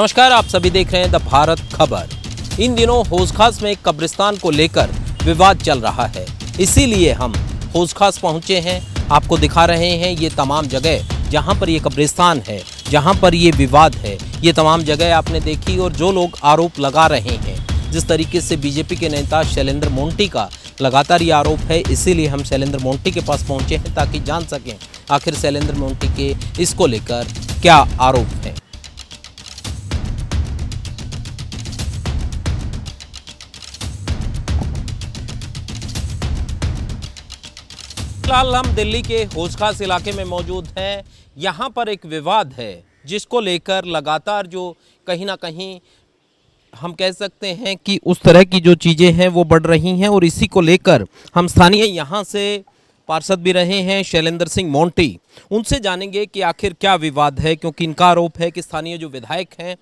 नमस्कार आप सभी देख रहे हैं द भारत खबर इन दिनों होजखास में कब्रिस्तान को लेकर विवाद चल रहा है इसीलिए हम होजखास पहुंचे हैं आपको दिखा रहे हैं ये तमाम जगह जहां पर ये कब्रिस्तान है जहां पर ये विवाद है ये तमाम जगह आपने देखी और जो लोग आरोप लगा रहे हैं जिस तरीके से बीजेपी के नेता शैलेंद्र मोन्टी का लगातार ये आरोप है इसीलिए हम शैलेंद्र मोन्टी के पास पहुंचे हैं ताकि जान सकें आखिर शैलेंद्र मोन्टी के इसको लेकर क्या आरोप हैं फिलहाल हम दिल्ली के होजखास इलाके में मौजूद हैं यहाँ पर एक विवाद है जिसको लेकर लगातार जो कहीं ना कहीं हम कह सकते हैं कि उस तरह की जो चीज़ें हैं वो बढ़ रही हैं और इसी को लेकर हम स्थानीय यहाँ से पार्षद भी रहे हैं शैलेंद्र सिंह मोंटी उनसे जानेंगे कि आखिर क्या विवाद है क्योंकि इनका आरोप है कि स्थानीय जो विधायक हैं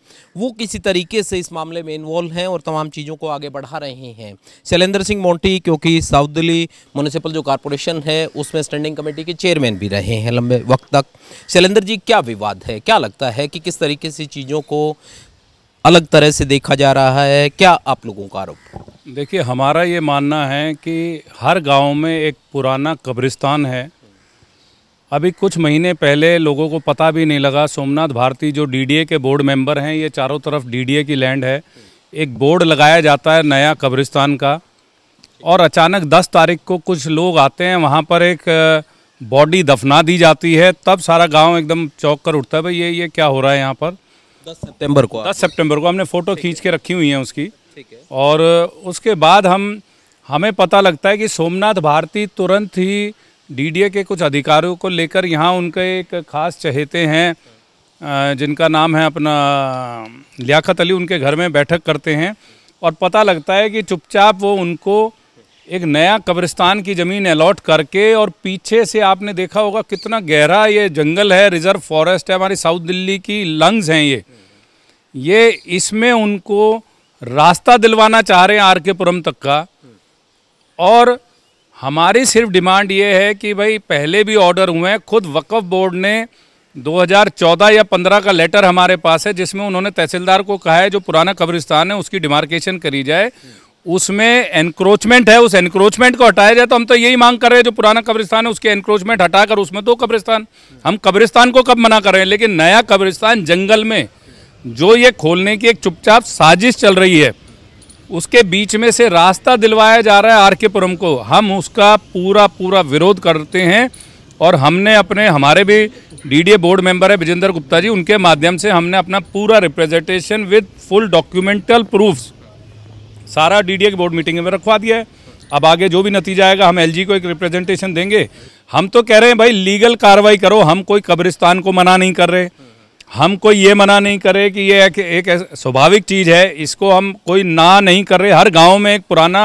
वो किसी तरीके से इस मामले में इन्वॉल्व हैं और तमाम चीज़ों को आगे बढ़ा रहे हैं शैलेंद्र सिंह मोंटी क्योंकि साउथ दिल्ली म्यूनिसिपल जो कॉरपोरेशन है उसमें स्टैंडिंग कमेटी के चेयरमैन भी रहे हैं लंबे वक्त तक शैलेंद्र जी क्या विवाद है क्या लगता है कि किस तरीके से चीज़ों को अलग तरह से देखा जा रहा है क्या आप लोगों का आरोप देखिए हमारा ये मानना है कि हर गांव में एक पुराना कब्रिस्तान है अभी कुछ महीने पहले लोगों को पता भी नहीं लगा सोमनाथ भारती जो डीडीए के बोर्ड मेंबर हैं ये चारों तरफ डीडीए की लैंड है एक बोर्ड लगाया जाता है नया कब्रिस्तान का और अचानक 10 तारीख को कुछ लोग आते हैं वहाँ पर एक बॉडी दफना दी जाती है तब सारा गांव एकदम चौक कर उठता है भाई ये ये क्या हो रहा है यहाँ पर 10 सितंबर को 10 सितंबर को हमने फ़ोटो खींच के रखी हुई है उसकी ठीक है और उसके बाद हम हमें पता लगता है कि सोमनाथ भारती तुरंत ही डीडीए के कुछ अधिकारियों को लेकर यहाँ उनके एक खास चहेते हैं जिनका नाम है अपना लियाकत अली उनके घर में बैठक करते हैं और पता लगता है कि चुपचाप वो उनको एक नया कब्रिस्तान की ज़मीन अलॉट करके और पीछे से आपने देखा होगा कितना गहरा ये जंगल है रिज़र्व फॉरेस्ट है हमारी साउथ दिल्ली की लंग्स हैं ये ये इसमें उनको रास्ता दिलवाना चाह रहे हैं आर के पुरम तक का और हमारी सिर्फ डिमांड ये है कि भाई पहले भी ऑर्डर हुए हैं खुद वक्फ बोर्ड ने 2014 या 15 का लेटर हमारे पास है जिसमें उन्होंने तहसीलदार को कहा है जो पुराना कब्रिस्तान है उसकी डिमार्केशन करी जाए उसमें एनक्रोचमेंट है उस एनक्रोचमेंट को हटाया जाए तो हम तो यही मांग कर रहे हैं जो पुराना कब्रिस्तान है उसके एनक्रोचमेंट हटाकर उसमें दो कब्रिस्तान हम कब्रिस्तान को कब मना कर रहे हैं लेकिन नया कब्रिस्तान जंगल में जो ये खोलने की एक चुपचाप साजिश चल रही है उसके बीच में से रास्ता दिलवाया जा रहा है आर के पुरम को हम उसका पूरा पूरा विरोध करते हैं और हमने अपने हमारे भी डीडीए बोर्ड मेंबर है विजेंद्र गुप्ता जी उनके माध्यम से हमने अपना पूरा representation with full documental proofs सारा डी डी बोर्ड मीटिंग में रखवा दिया है अब आगे जो भी नतीजा आएगा हम एलजी को एक रिप्रेजेंटेशन देंगे हम तो कह रहे हैं भाई लीगल कार्रवाई करो हम कोई कब्रिस्तान को मना नहीं कर रहे हम कोई ये मना नहीं कर रहे कि ये एक, एक स्वाभाविक चीज़ है इसको हम कोई ना नहीं कर रहे हर गांव में एक पुराना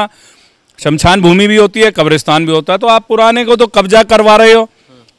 शमशान भूमि भी होती है कब्रिस्तान भी होता है तो आप पुराने को तो कब्जा करवा रहे हो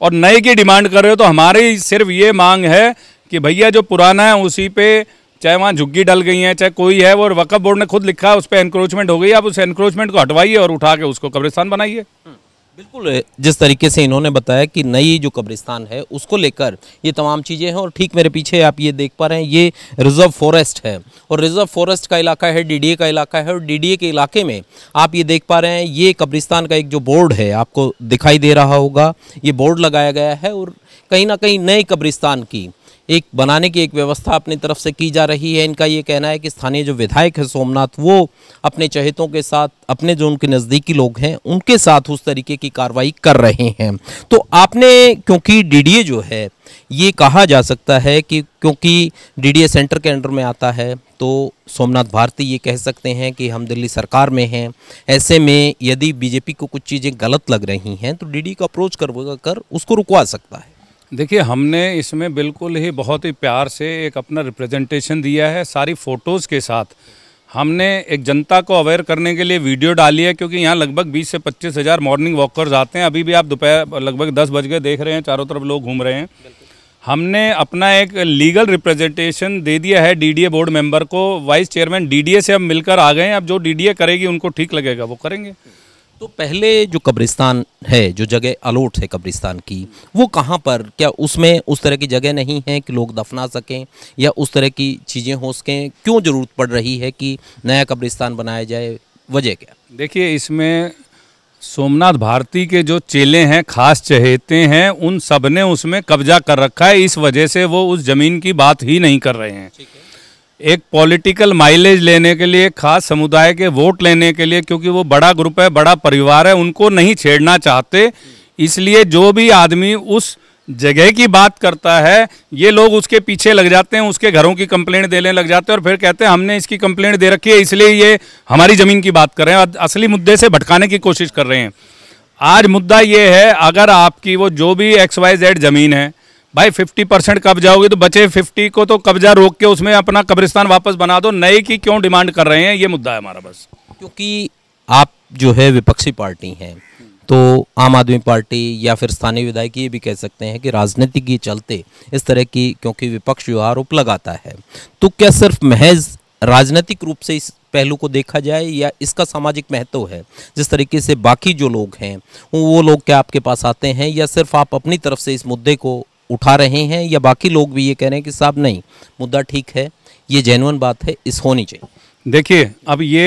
और नए की डिमांड कर रहे हो तो हमारी सिर्फ ये मांग है कि भैया जो पुराना है उसी पर चाहे वहाँ झुग्गी डल गई है चाहे कोई है वो वक्फ बोर्ड ने खुद लिखा है उस पर इंक्रोचमेंट हो गई आप उस इंक्रोचमेंट को हटवाइए और उठा के उसको कब्रिस्तान बनाइए हम्म, बिल्कुल जिस तरीके से इन्होंने बताया कि नई जो कब्रिस्तान है उसको लेकर ये तमाम चीज़ें हैं और ठीक मेरे पीछे आप ये देख पा रहे हैं ये रिज़र्व फॉरेस्ट है और रिज़र्व फॉरेस्ट का इलाका है डीडीए का इलाका है और डीडीए के इलाके में आप ये देख पा रहे हैं ये कब्रिस्तान का एक जो बोर्ड है आपको दिखाई दे रहा होगा ये बोर्ड लगाया गया है और कहीं ना कहीं नए कब्रिस्तान की एक बनाने की एक व्यवस्था अपनी तरफ से की जा रही है इनका ये कहना है कि स्थानीय जो विधायक है सोमनाथ वो अपने चहेतों के साथ अपने जो उनके नज़दीकी लोग हैं उनके साथ उस तरीके की कार्रवाई कर रहे हैं तो आपने क्योंकि डीडीए जो है ये कहा जा सकता है कि क्योंकि डीडीए सेंटर के अंडर में आता है तो सोमनाथ भारती ये कह सकते हैं कि हम दिल्ली सरकार में हैं ऐसे में यदि बीजेपी को कुछ चीज़ें गलत लग रही हैं तो डी को अप्रोच कर उसको रुकवा सकता है देखिए हमने इसमें बिल्कुल ही बहुत ही प्यार से एक अपना रिप्रेजेंटेशन दिया है सारी फ़ोटोज़ के साथ हमने एक जनता को अवेयर करने के लिए वीडियो डाली है क्योंकि यहाँ लगभग 20 से पच्चीस हज़ार मॉर्निंग वॉकर्स आते हैं अभी भी आप दोपहर लगभग 10 बज गए देख रहे हैं चारों तरफ लोग घूम रहे हैं हमने अपना एक लीगल रिप्रेजेंटेशन दे दिया है डी बोर्ड मेंबर को वाइस चेयरमैन डी से अब मिलकर आ गए हैं अब जो डी करेगी उनको ठीक लगेगा वो करेंगे तो पहले जो कब्रिस्तान है जो जगह अलोट है कब्रिस्तान की वो कहाँ पर क्या उसमें उस तरह की जगह नहीं है कि लोग दफना सकें या उस तरह की चीज़ें हो सकें क्यों ज़रूरत पड़ रही है कि नया कब्रिस्तान बनाया जाए वजह क्या देखिए इसमें सोमनाथ भारती के जो चेले हैं खास चहेते हैं उन सब ने उसमें कब्जा कर रखा है इस वजह से वो उस ज़मीन की बात ही नहीं कर रहे हैं ठीक है एक पॉलिटिकल माइलेज लेने के लिए खास समुदाय के वोट लेने के लिए क्योंकि वो बड़ा ग्रुप है बड़ा परिवार है उनको नहीं छेड़ना चाहते इसलिए जो भी आदमी उस जगह की बात करता है ये लोग उसके पीछे लग जाते हैं उसके घरों की कंप्लेंट देने लग जाते हैं और फिर कहते हैं हमने इसकी कंप्लेंट दे रखी है इसलिए ये हमारी ज़मीन की बात कर रहे हैं असली मुद्दे से भटकाने की कोशिश कर रहे हैं आज मुद्दा ये है अगर आपकी वो जो भी एक्स वाई जेड ज़मीन है भाई 50 परसेंट कब्जा होगी तो बचे 50 को तो कब्जा रोक के उसमें अपना कब्रिस्तान वापस बना दो नए की क्यों डिमांड कर रहे हैं ये मुद्दा है हमारा बस क्योंकि आप जो है विपक्षी पार्टी हैं तो आम आदमी पार्टी या फिर स्थानीय विधायक ये भी कह सकते हैं कि राजनीति के चलते इस तरह की क्योंकि विपक्ष जो आरोप लगाता है तो क्या सिर्फ महज राजनीतिक रूप से इस पहलू को देखा जाए या इसका सामाजिक महत्व है जिस तरीके से बाकी जो लोग हैं वो लोग क्या आपके पास आते हैं या सिर्फ आप अपनी तरफ से इस मुद्दे को उठा रहे हैं या बाकी लोग भी ये कह रहे हैं कि साहब नहीं मुद्दा ठीक है ये जेनुअन बात है इस होनी चाहिए देखिए अब ये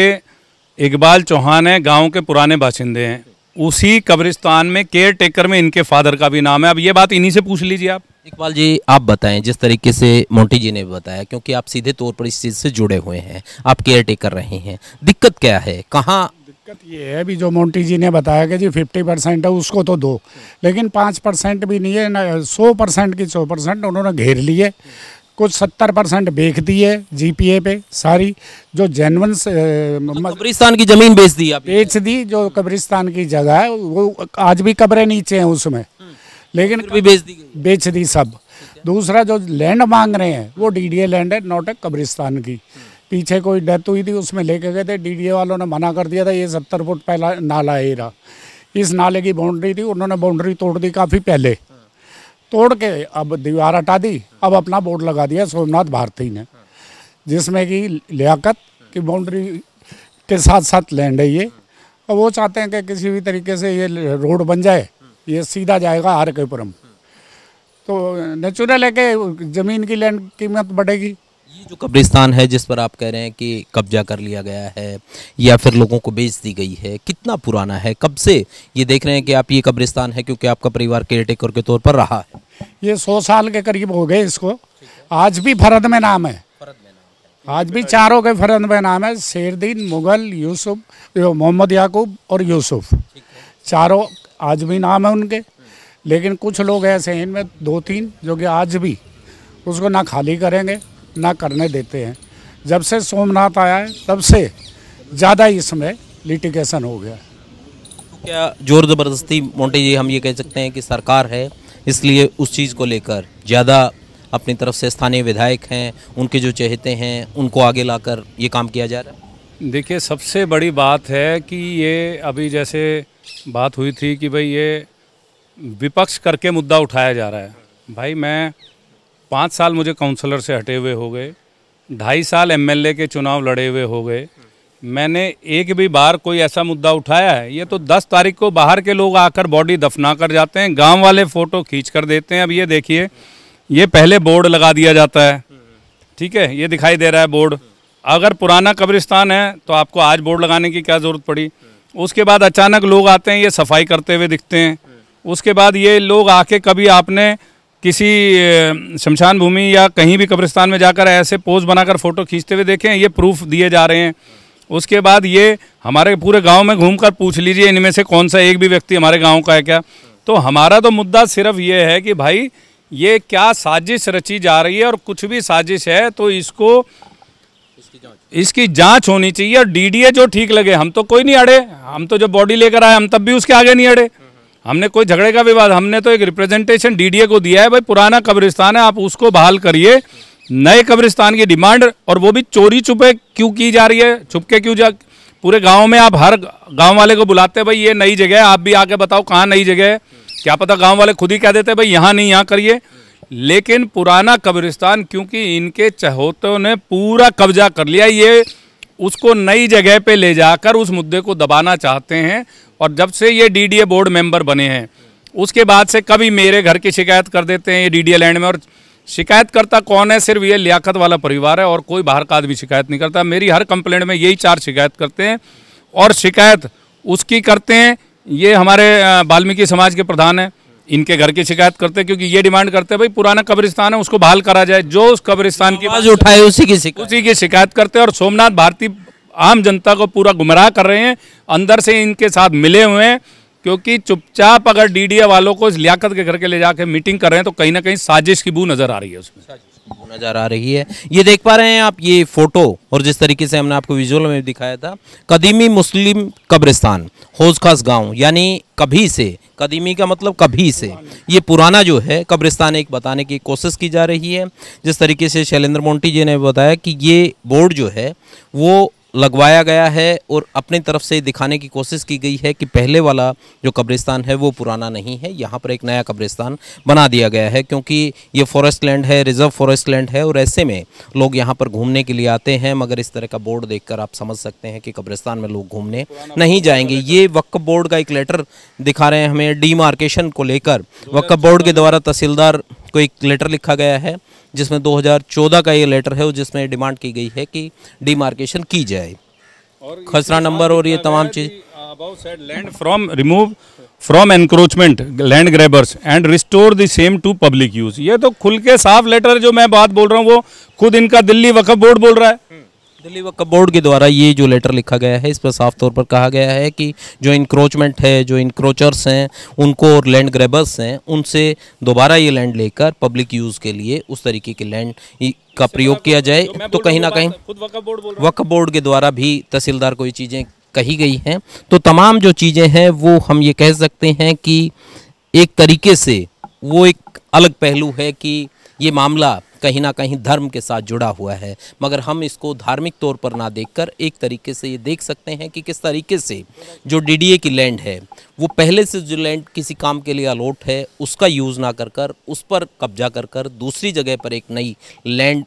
इकबाल चौहान है गांव के पुराने बाशिंदे हैं उसी कब्रिस्तान में केयर टेकर में इनके फादर का भी नाम है अब ये बात इन्हीं से पूछ लीजिए आप इकबाल जी आप बताएं जिस तरीके से मोंटी जी ने बताया क्योंकि आप सीधे तौर पर इस चीज़ से जुड़े हुए हैं आप केयर टेकर रहे हैं दिक्कत क्या है कहाँ दिक्कत ये है अभी जो मोन्टी जी ने बताया कि जी फिफ्टी परसेंट है उसको तो दो लेकिन पाँच परसेंट भी नहीं है ना सौ परसेंट की सौ परसेंट उन्होंने घेर लिए कुछ सत्तर परसेंट बेच दी है जीपीए पे सारी जो जेनवन तो कब्रिस्तान की ज़मीन बेच दी आप बेच दी जो कब्रिस्तान की जगह है वो आज भी कब्रें नीचे हैं उसमें हम्म। लेकिन भी बेच दी बेच दी सब दूसरा जो लैंड मांग रहे हैं वो डीडीए लैंड है नॉट ए कब्रिस्तान की हम्म। पीछे कोई डेथ हुई थी उसमें लेके गए थे डीडीए वालों ने मना कर दिया था ये सत्तर फुट पहला नाला है रहा इस नाले की बाउंड्री थी उन्होंने बाउंड्री तोड़ दी काफ़ी पहले तोड़ के अब दीवार हटा दी अब अपना बोर्ड लगा दिया सोमनाथ भारती ने जिसमें कि लियाकत की बाउंड्री के साथ साथ लैंड है ये और वो चाहते हैं कि किसी भी तरीके से ये रोड बन जाए ये सीधा जाएगा आर के पुरम तो नेचुरल है कि ज़मीन की लैंड कीमत बढ़ेगी जो कब्रिस्तान है जिस पर आप कह रहे हैं कि कब्जा कर लिया गया है या फिर लोगों को बेच दी गई है कितना पुराना है कब से ये देख रहे हैं कि आप ये कब्रिस्तान है क्योंकि आपका परिवार केयर टेकर के तौर पर रहा है ये सौ साल के करीब हो गए इसको आज भी फरद में नाम है आज भी चारों के फरद में नाम है शेरदीन मुगल यूसुफ मोहम्मद याकूब और यूसुफ चारों आज भी नाम है उनके लेकिन कुछ लोग ऐसे हैं इनमें दो तीन जो कि आज भी उसको ना खाली करेंगे ना करने देते हैं जब से सोमनाथ आया है तब से ज़्यादा इसमें लिटिगेशन हो गया तो क्या जोर ज़बरदस्ती मोटे जी हम ये कह सकते हैं कि सरकार है इसलिए उस चीज़ को लेकर ज़्यादा अपनी तरफ से स्थानीय विधायक हैं उनके जो चहेते हैं उनको आगे लाकर ये काम किया जा रहा है देखिए सबसे बड़ी बात है कि ये अभी जैसे बात हुई थी कि भाई ये विपक्ष करके मुद्दा उठाया जा रहा है भाई मैं पाँच साल मुझे काउंसलर से हटे हुए हो गए ढाई साल एमएलए के चुनाव लड़े हुए हो गए मैंने एक भी बार कोई ऐसा मुद्दा उठाया है ये तो 10 तारीख को बाहर के लोग आकर बॉडी दफना कर जाते हैं गांव वाले फ़ोटो खींच कर देते हैं अब ये देखिए ये पहले बोर्ड लगा दिया जाता है ठीक है ये दिखाई दे रहा है बोर्ड अगर पुराना कब्रिस्तान है तो आपको आज बोर्ड लगाने की क्या ज़रूरत पड़ी उसके बाद अचानक लोग आते हैं ये सफाई करते हुए दिखते हैं उसके बाद ये लोग आके कभी आपने किसी शमशान भूमि या कहीं भी कब्रिस्तान में जाकर ऐसे पोज बनाकर फ़ोटो खींचते हुए देखें ये प्रूफ दिए जा रहे हैं उसके बाद ये हमारे पूरे गांव में घूमकर पूछ लीजिए इनमें से कौन सा एक भी व्यक्ति हमारे गांव का है क्या तो हमारा तो मुद्दा सिर्फ ये है कि भाई ये क्या साजिश रची जा रही है और कुछ भी साजिश है तो इसको इसकी जाँच होनी चाहिए और डी जो ठीक लगे हम तो कोई नहीं अड़े हम तो जब बॉडी लेकर आए हम तब भी उसके आगे नहीं अड़े हमने कोई झगड़े का विवाद हमने तो एक रिप्रेजेंटेशन डीडीए को दिया है भाई पुराना कब्रिस्तान है आप उसको बहाल करिए नए कब्रिस्तान की डिमांड और वो भी चोरी छुपे क्यों की जा रही है छुपके क्यों जा पूरे गांव में आप हर गांव वाले को बुलाते भाई ये नई जगह है आप भी आके बताओ कहाँ नई जगह है क्या पता गाँव वाले खुद ही कह देते भाई यहाँ नहीं यहाँ करिए लेकिन पुराना कब्रिस्तान क्योंकि इनके चहोतों ने पूरा कब्जा कर लिया ये उसको नई जगह पे ले जाकर उस मुद्दे को दबाना चाहते हैं और जब से ये डी बोर्ड मेंबर बने हैं उसके बाद से कभी मेरे घर की शिकायत कर देते हैं ये डी लैंड में और शिकायत करता कौन है सिर्फ ये लियाकत वाला परिवार है और कोई बाहर का आदमी शिकायत नहीं करता मेरी हर कंप्लेंट में यही चार शिकायत करते हैं और शिकायत उसकी करते हैं ये हमारे वाल्मीकि समाज के प्रधान हैं इनके घर की शिकायत करते हैं क्योंकि ये डिमांड करते हैं भाई पुराना कब्रिस्तान है उसको बहाल करा जाए जो उस कब्रिस्तान की आवाज उठाए उसी की उसी की शिकायत करते हैं और सोमनाथ भारती आम जनता को पूरा गुमराह कर रहे हैं अंदर से इनके साथ मिले हुए हैं क्योंकि चुपचाप अगर डीडीए वालों को इस लियाकत के घर के ले जाके मीटिंग कर रहे हैं तो कहीं ना कहीं साजिश की बू नज़र आ रही है उसमें नज़र आ रही है ये देख पा रहे हैं आप ये फ़ोटो और जिस तरीके से हमने आपको विजुअल में दिखाया था कदीमी मुस्लिम कब्रिस्तान होजखास गांव यानी कभी से कदीमी का मतलब कभी से ये पुराना जो है कब्रिस्तान एक बताने की कोशिश की जा रही है जिस तरीके से शैलेंद्र मोन्टी जी ने बताया कि ये बोर्ड जो है वो लगवाया गया है और अपनी तरफ से दिखाने की कोशिश की गई है कि पहले वाला जो कब्रिस्तान है वो पुराना नहीं है यहाँ पर एक नया कब्रिस्तान बना दिया गया है क्योंकि ये फॉरेस्ट लैंड है रिजर्व फॉरेस्ट लैंड है और ऐसे में लोग यहाँ पर घूमने के लिए आते हैं मगर इस तरह का बोर्ड देखकर आप समझ सकते हैं कि कब्रिस्तान में लोग घूमने नहीं जाएंगे ये वक्फ बोर्ड का एक लेटर दिखा रहे हैं हमें डीमार्केशन को लेकर वक्फ बोर्ड के द्वारा तहसीलदार को एक लेटर लिखा गया है जिसमें 2014 का ये लेटर है जिसमें डिमांड की गई है कि डीमार्केशन की जाए और खसरा नंबर और ये तमाम चीज़ land from remove from encroachment land grabbers and restore the same to public use ये तो खुल के साफ लेटर जो मैं बात बोल रहा हूँ वो खुद इनका दिल्ली वक्फ बोर्ड बोल रहा है दिल्ली वक्फ बोर्ड के द्वारा ये जो लेटर लिखा गया है इस पर साफ तौर पर कहा गया है कि जो इंक्रोचमेंट है जो इंक्रोचर्स हैं उनको और लैंड ग्रेबर्स हैं उनसे दोबारा ये लैंड लेकर पब्लिक यूज़ के लिए उस तरीके के लैंड का प्रयोग किया जाए तो कहीं ना कहीं वक्फ बोर्ड के द्वारा भी तहसीलदार को ये चीज़ें कही गई हैं तो तमाम जो चीज़ें हैं वो हम ये कह सकते हैं कि एक तरीके से वो एक अलग पहलू है कि ये मामला कहीं ना कहीं धर्म के साथ जुड़ा हुआ है मगर हम इसको धार्मिक तौर पर ना देखकर एक तरीके से ये देख सकते हैं कि किस तरीके से जो डीडीए की लैंड है वो पहले से जो लैंड किसी काम के लिए अलोट है उसका यूज़ ना कर कर उस पर कब्जा कर कर दूसरी जगह पर एक नई लैंड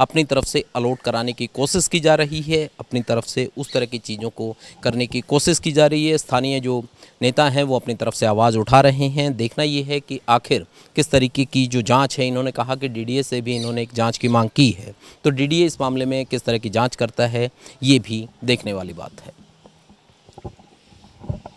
अपनी तरफ से अलोट कराने की कोशिश की जा रही है अपनी तरफ से उस तरह की चीज़ों को करने की कोशिश की जा रही है स्थानीय जो नेता हैं वो अपनी तरफ से आवाज़ उठा रहे हैं देखना ये है कि आखिर किस तरीके की जो जाँच है इन्होंने कहा कि डी से भी इन्होंने एक जाँच की मांग की है तो डी इस मामले में किस तरह की जाँच करता है ये भी देखने वाली बात है